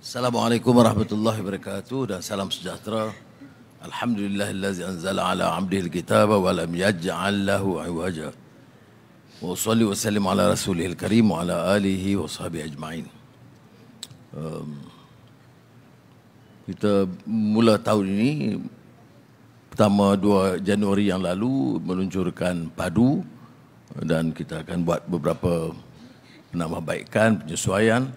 Assalamualaikum warahmatullahi wabarakatuh dan salam sejahtera. Alhamdulillah allazi anzala ala 'abdihi al-kitaba wa lam yaj'al lahu 'iwaja. Wa salli wa sallim ala rasulih al-karim wa ala alihi wa sahbihi ajma'in. Um, kita mula tahun ini pertama 2 Januari yang lalu meluncurkan padu dan kita akan buat beberapa penambahbaikan penyesuaian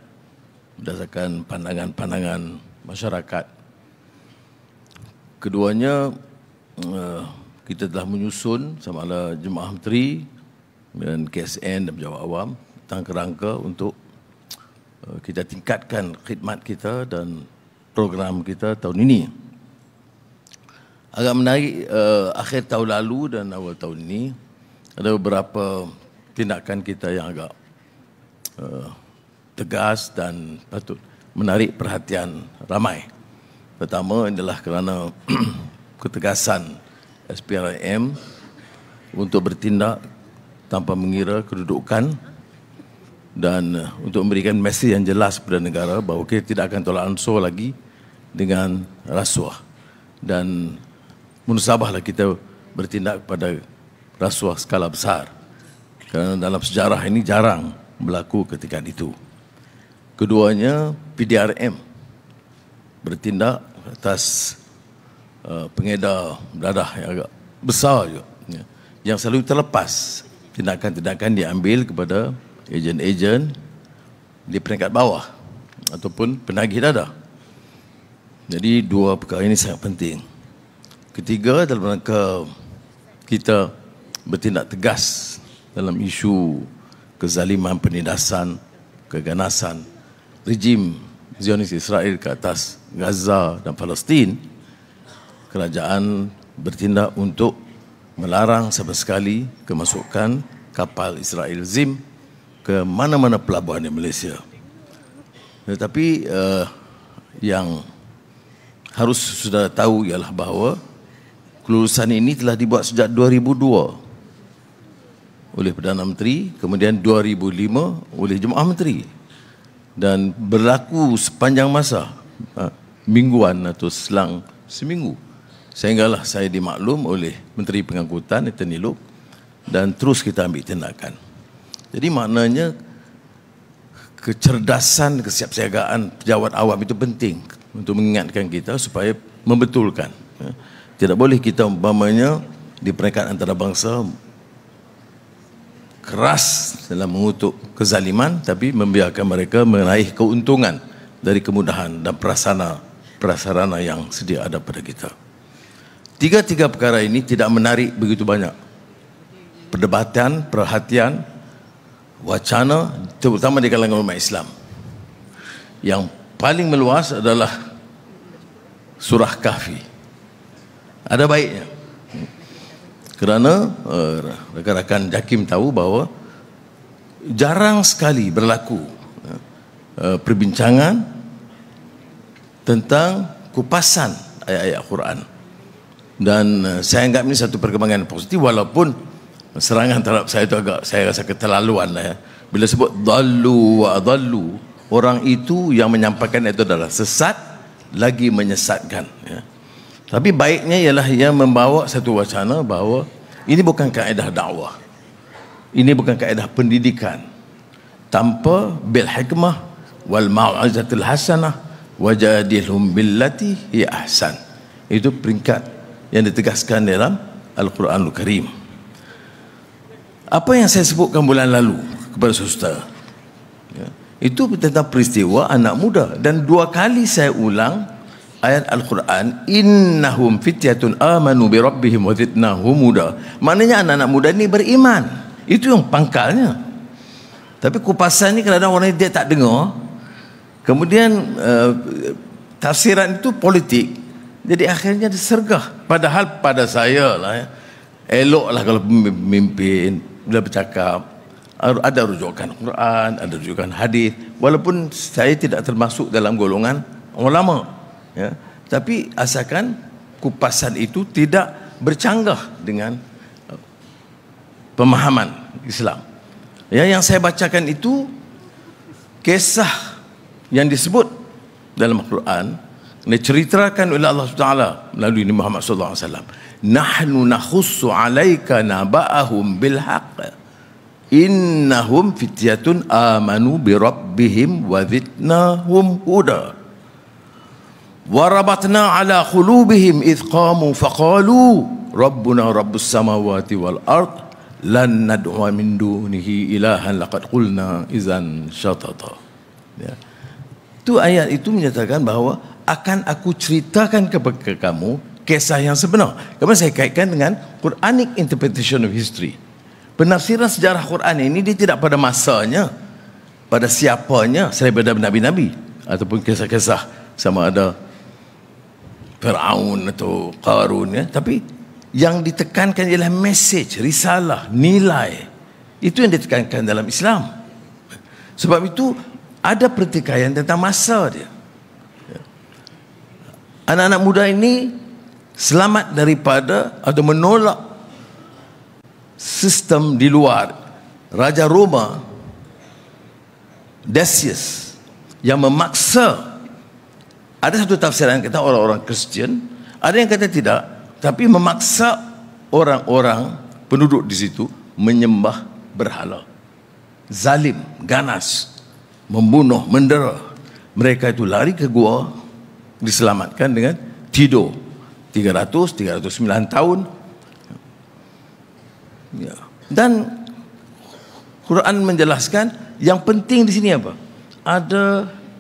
berdasarkan pandangan-pandangan masyarakat. Keduanya, eh, kita telah menyusun sama ada Jemaah Menteri dan KSN dan Pejabat Awam tentang kerangka untuk eh, kita tingkatkan khidmat kita dan program kita tahun ini. Agak menarik, eh, akhir tahun lalu dan awal tahun ini, ada beberapa tindakan kita yang agak tegas dan patut menarik perhatian ramai. Pertama adalah kerana ketegasan SPRM untuk bertindak tanpa mengira kedudukan dan untuk memberikan mesej yang jelas kepada negara bahawa kita tidak akan tolak ansur lagi dengan rasuah dan munasabahlah kita bertindak kepada rasuah skala besar kerana dalam sejarah ini jarang berlaku ketika itu. Keduanya PDRM bertindak atas uh, pengedar darah yang agak besar juga ya. yang selalu terlepas tindakan-tindakan diambil kepada ejen-ejen di peringkat bawah ataupun penagih dadah. Jadi dua perkara ini sangat penting. Ketiga dalam rangka kita bertindak tegas dalam isu kezaliman penindasan keganasan rejim Zionis Israel ke atas Gaza dan Palestin, kerajaan bertindak untuk melarang sama sekali kemasukan kapal Israel Zim ke mana-mana pelabuhan di Malaysia. Tetapi uh, yang harus sudah tahu ialah bahawa kelulusan ini telah dibuat sejak 2002 oleh Perdana Menteri, kemudian 2005 oleh Jemaah Menteri dan berlaku sepanjang masa ha, mingguan atau selang seminggu sehinggalah saya dimaklum oleh Menteri Pengangkutan Ethan Iluk dan terus kita ambil tindakan jadi maknanya kecerdasan kesiapsiagaan pejabat awam itu penting untuk mengingatkan kita supaya membetulkan ha, tidak boleh kita umpamanya di peringkat antarabangsa keras dalam mengutuk kezaliman tapi membiarkan mereka meraih keuntungan dari kemudahan dan prasana prasarana yang sedia ada pada kita. Tiga-tiga perkara ini tidak menarik begitu banyak perdebatan, perhatian, wacana terutama di kalangan umat Islam. Yang paling meluas adalah surah Kahfi. Ada baiknya kerana uh, rakan-rakan Jakim tahu bahawa jarang sekali berlaku uh, perbincangan tentang kupasan ayat-ayat Quran dan uh, saya anggap ini satu perkembangan positif walaupun serangan terhadap saya itu agak saya rasa keterlaluan lah ya. bila sebut dalu wa dalu orang itu yang menyampaikan itu adalah sesat lagi menyesatkan ya. Tapi baiknya ialah ia membawa satu wacana bahawa ini bukan kaedah dakwah. Ini bukan kaedah pendidikan. Tanpa bil hikmah wal ma'azatul hasanah wajadilhum billati hi ahsan. Itu peringkat yang ditegaskan dalam Al-Quranul Karim. Apa yang saya sebutkan bulan lalu kepada susta? Ya. itu tentang peristiwa anak muda. Dan dua kali saya ulang ayat Al-Quran innahum fityatun amanu bi rabbihim wa muda maknanya anak-anak muda ni beriman itu yang pangkalnya tapi kupasan ni kadang-kadang orang dia tak dengar kemudian uh, tafsiran itu politik jadi akhirnya disergah padahal pada saya lah ya, elok lah kalau memimpin bila bercakap ada rujukan Quran, ada rujukan hadis. Walaupun saya tidak termasuk dalam golongan ulama, ya tapi asalkan kupasan itu tidak bercanggah dengan uh, pemahaman Islam ya yang saya bacakan itu kisah yang disebut dalam Al-Quran diceritakan oleh Allah Subhanahu SWT melalui Nabi Muhammad Sallallahu Alaihi SAW nahnu nakhussu alaika naba'ahum bilhaq innahum fityatun amanu bi birabbihim wa huda warabatna ala qulubihim id qamu faqalu rabbuna rabbus samawati wal ard lan nad'a min dunihi ilahan laqad qulna izan syatata ya itu ayat itu menyatakan bahawa akan aku ceritakan kepada kamu kisah yang sebenar. Kemudian saya kaitkan dengan Quranic interpretation of history. Penafsiran sejarah Quran ini dia tidak pada masanya, pada siapanya selain pada nabi-nabi ataupun kisah-kisah sama ada Fir'aun atau Qarun ya. Tapi yang ditekankan ialah message, risalah, nilai. Itu yang ditekankan dalam Islam. Sebab itu ada pertikaian tentang masa dia. Anak-anak muda ini selamat daripada atau menolak sistem di luar Raja Roma Decius yang memaksa ada satu tafsiran kata orang-orang Kristian, ada yang kata tidak, tapi memaksa orang-orang penduduk di situ menyembah berhala. Zalim, ganas, membunuh, mendera. Mereka itu lari ke gua, diselamatkan dengan tidur 300 309 tahun. Ya. Dan Quran menjelaskan yang penting di sini apa? Ada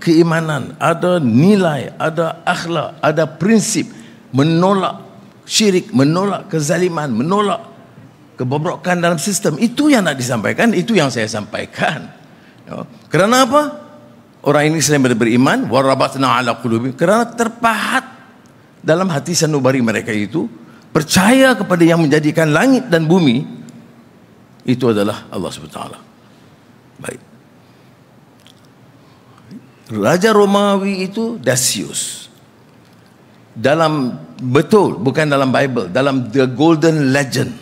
keimanan, ada nilai, ada akhlak, ada prinsip menolak syirik, menolak kezaliman, menolak kebobrokan dalam sistem. Itu yang nak disampaikan, itu yang saya sampaikan. Ya. Kerana apa? Orang ini selain daripada beriman, warabatna ala qulubi, kerana terpahat dalam hati sanubari mereka itu, percaya kepada yang menjadikan langit dan bumi, itu adalah Allah SWT. Baik. Raja Romawi itu Decius. Dalam betul bukan dalam Bible, dalam The Golden Legend.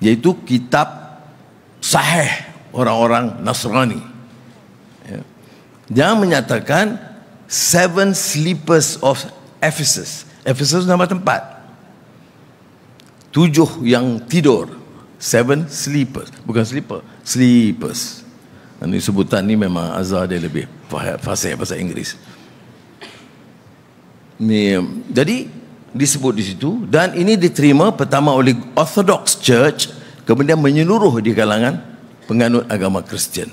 Yaitu kitab sahih orang-orang Nasrani. Ya. Dia menyatakan Seven Sleepers of Ephesus. Ephesus nama tempat. Tujuh yang tidur. Seven Sleepers. Bukan sleeper. Sleepers. Ini sebutan ni memang Azhar dia lebih fasih bahasa Inggris. Ni, um, jadi disebut di situ dan ini diterima pertama oleh Orthodox Church kemudian menyeluruh di kalangan penganut agama Kristian.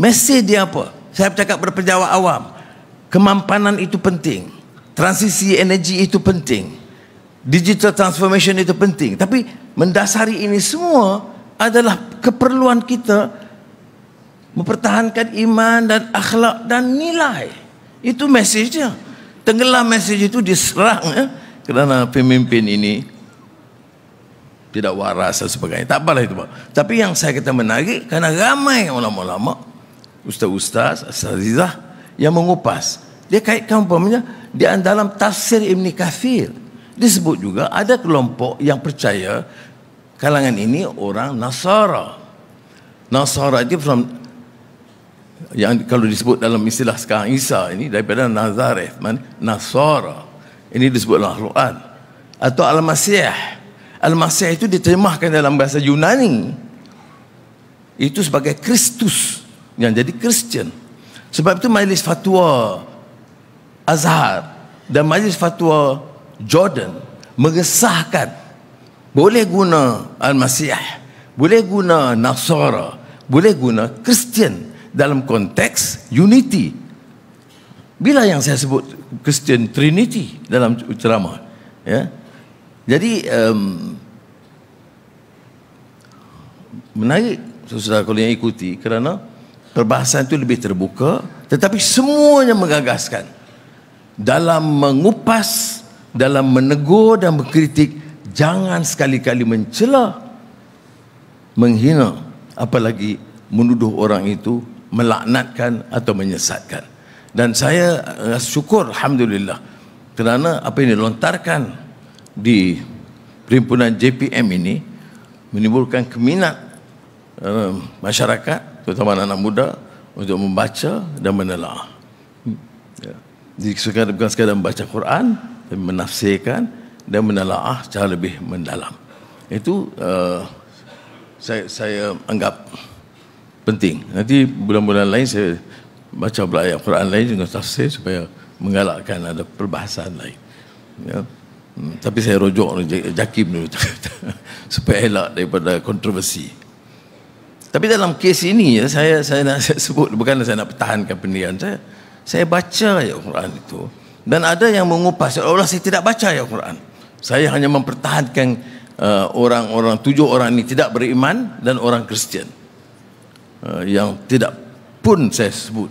Mesej dia apa? Saya bercakap kepada penjawat awam. Kemampanan itu penting. Transisi energi itu penting. Digital transformation itu penting. Tapi mendasari ini semua adalah keperluan kita mempertahankan iman dan akhlak dan nilai. Itu mesejnya. Tenggelam message itu diserang ya. Kerana pemimpin ini tidak waras dan sebagainya. Tak apalah itu. Pak. Tapi yang saya kata menarik kerana ramai ulama-ulama, ustaz-ustaz, asalizah yang mengupas. Dia kaitkan umpamanya di dalam tafsir Ibn Kathir. Disebut juga ada kelompok yang percaya kalangan ini orang Nasara. Nasara itu from yang kalau disebut dalam istilah sekarang Isa ini daripada Nazareth man, Nasara ini disebut dalam Al-Quran atau Al-Masih Al-Masih itu diterjemahkan dalam bahasa Yunani itu sebagai Kristus yang jadi Kristian sebab itu majlis fatwa Azhar dan majlis fatwa Jordan mengesahkan boleh guna Al-Masih boleh guna Nasara boleh guna Kristian dalam konteks unity. Bila yang saya sebut Christian Trinity dalam ceramah, ya. Jadi um, menarik saudara kalau yang ikuti kerana perbahasan itu lebih terbuka tetapi semuanya mengagaskan dalam mengupas dalam menegur dan mengkritik jangan sekali-kali mencela menghina apalagi menuduh orang itu melaknatkan atau menyesatkan. Dan saya eh, syukur Alhamdulillah kerana apa yang dilontarkan di perimpunan JPM ini menimbulkan keminat um, masyarakat terutama anak muda untuk membaca dan menelaah. Ya. Jadi sekadar, bukan sekadar membaca Quran tapi menafsirkan dan menelaah secara lebih mendalam. Itu uh, saya, saya anggap penting. Nanti bulan-bulan lain saya baca pula ayat Quran lain dengan tafsir supaya menggalakkan ada perbahasan lain. Ya. Hmm, tapi saya rujuk Jakim dulu supaya elak daripada kontroversi. Tapi dalam kes ini ya, saya saya nak saya sebut bukan saya nak pertahankan pendirian saya. Saya baca ayat Quran itu dan ada yang mengupas seolah-olah saya tidak baca ayat Quran. Saya hanya mempertahankan uh, orang-orang tujuh orang ini tidak beriman dan orang Kristian. Eh, yang tidak pun saya sebut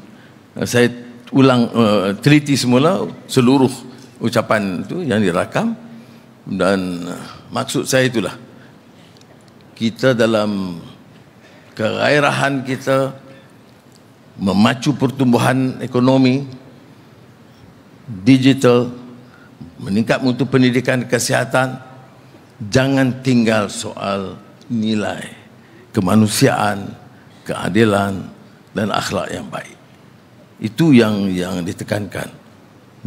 eh, saya ulang eh, teliti semula seluruh ucapan itu yang dirakam dan maksud saya itulah kita dalam kegairahan kita memacu pertumbuhan ekonomi digital meningkat mutu pendidikan kesihatan jangan tinggal soal nilai kemanusiaan keadilan dan akhlak yang baik. Itu yang yang ditekankan.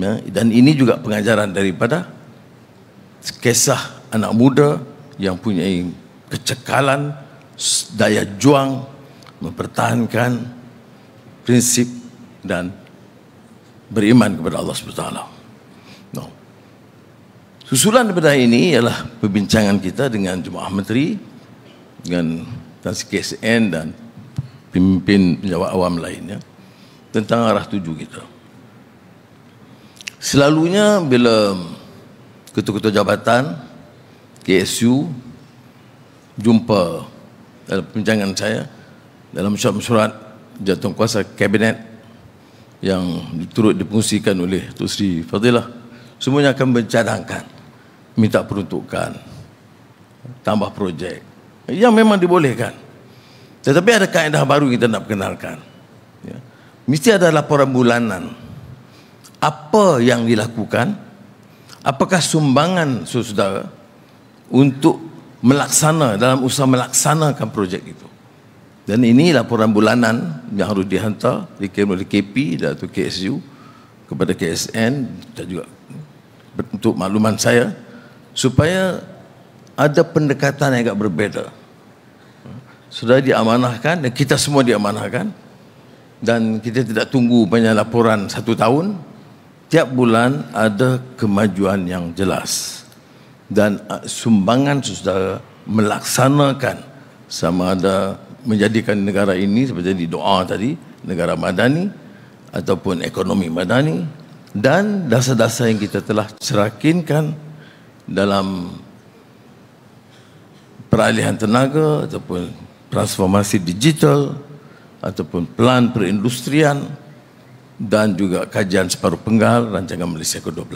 Ya, dan ini juga pengajaran daripada kisah anak muda yang punya kecekalan daya juang mempertahankan prinsip dan beriman kepada Allah Subhanahu taala. No. Susulan daripada ini ialah perbincangan kita dengan jemaah menteri dengan dan KSN dan Pimpin penjawat awam lainnya tentang arah tuju kita. Selalunya bila ketua-ketua jabatan KSU jumpa dalam perbincangan saya dalam surat-surat jatuh kuasa kabinet yang diturut dipungsikan oleh Tuk Sri Fadilah semuanya akan mencadangkan minta peruntukan tambah projek yang memang dibolehkan tetapi ada kaedah baru kita nak perkenalkan. Ya. Mesti ada laporan bulanan. Apa yang dilakukan? Apakah sumbangan saudara untuk melaksana dalam usaha melaksanakan projek itu? Dan ini laporan bulanan yang harus dihantar dikirim oleh KP dan atau KSU kepada KSN dan juga untuk makluman saya supaya ada pendekatan yang agak berbeza sudah diamanahkan dan kita semua diamanahkan dan kita tidak tunggu banyak laporan satu tahun tiap bulan ada kemajuan yang jelas dan uh, sumbangan sudah melaksanakan sama ada menjadikan negara ini seperti di doa tadi negara madani ataupun ekonomi madani dan dasar-dasar yang kita telah serakinkan dalam peralihan tenaga ataupun transformasi digital ataupun pelan perindustrian dan juga kajian separuh penggal rancangan Malaysia ke-12.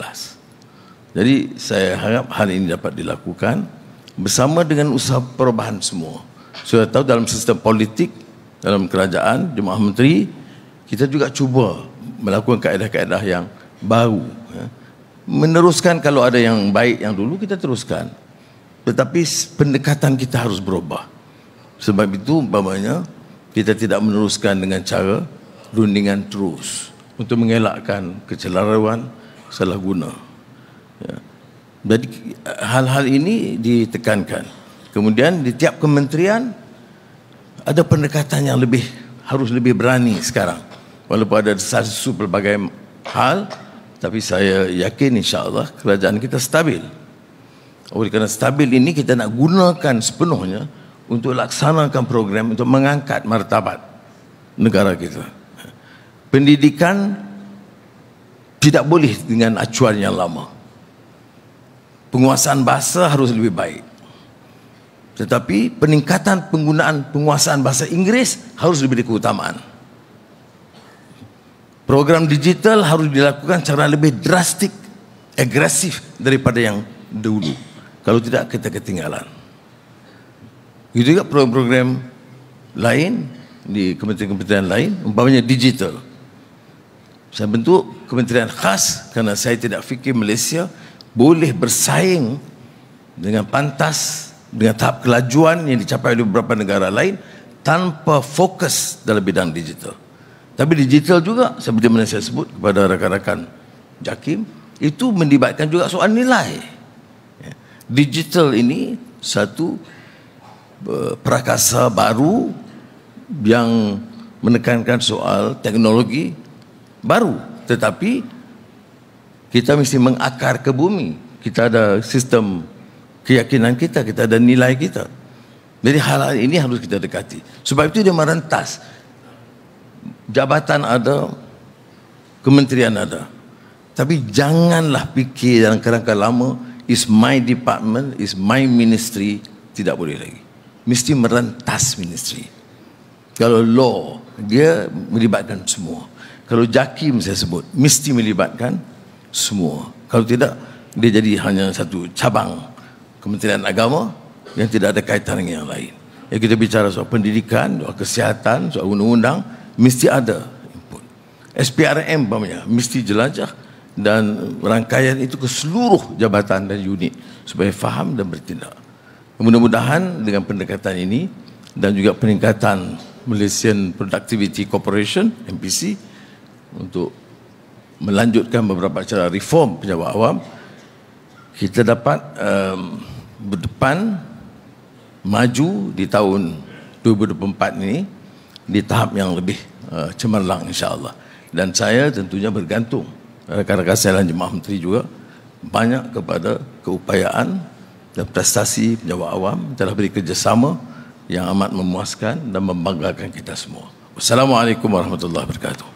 Jadi saya harap hal ini dapat dilakukan bersama dengan usaha perubahan semua. Sudah tahu dalam sistem politik dalam kerajaan Jemaah Menteri kita juga cuba melakukan kaedah-kaedah yang baru ya. meneruskan kalau ada yang baik yang dulu kita teruskan tetapi pendekatan kita harus berubah sebab itu umpamanya kita tidak meneruskan dengan cara rundingan terus untuk mengelakkan kecelaruan salah guna. Ya. Jadi hal-hal ini ditekankan. Kemudian di tiap kementerian ada pendekatan yang lebih harus lebih berani sekarang. Walaupun ada sesuatu pelbagai hal, tapi saya yakin insya Allah kerajaan kita stabil. Oleh kerana stabil ini kita nak gunakan sepenuhnya untuk laksanakan program untuk mengangkat martabat negara kita. Pendidikan tidak boleh dengan acuan yang lama. Penguasaan bahasa harus lebih baik. Tetapi peningkatan penggunaan penguasaan bahasa Inggeris harus lebih keutamaan. Program digital harus dilakukan secara lebih drastik, agresif daripada yang dulu. Kalau tidak kita ketinggalan. Itu juga program-program lain di kementerian-kementerian lain, umpamanya digital. Saya bentuk kementerian khas kerana saya tidak fikir Malaysia boleh bersaing dengan pantas dengan tahap kelajuan yang dicapai oleh beberapa negara lain tanpa fokus dalam bidang digital. Tapi digital juga seperti mana saya sebut kepada rakan-rakan Jakim itu melibatkan juga soal nilai. Ya. Digital ini satu Eh, Perakasa baru yang menekankan soal teknologi baru tetapi kita mesti mengakar ke bumi kita ada sistem keyakinan kita kita ada nilai kita jadi hal ini harus kita dekati sebab itu dia merentas jabatan ada kementerian ada tapi janganlah fikir dalam kerangka lama is my department is my ministry tidak boleh lagi mesti merentas ministry. Kalau law, dia melibatkan semua. Kalau jakim saya sebut, mesti melibatkan semua. Kalau tidak, dia jadi hanya satu cabang kementerian agama yang tidak ada kaitan dengan yang lain. Ya kita bicara soal pendidikan, soal kesihatan, soal undang-undang, mesti ada input. SPRM pamanya mesti jelajah dan rangkaian itu ke seluruh jabatan dan unit supaya faham dan bertindak mudah-mudahan dengan pendekatan ini dan juga peningkatan Malaysian Productivity Corporation MPC untuk melanjutkan beberapa cara reform pejabat awam kita dapat um, berdepan maju di tahun 2024 ini di tahap yang lebih uh, cemerlang insyaAllah dan saya tentunya bergantung rakan-rakan saya dan jemaah menteri juga banyak kepada keupayaan dan prestasi pejabat awam telah beri kerjasama yang amat memuaskan dan membanggakan kita semua. Wassalamualaikum warahmatullahi wabarakatuh.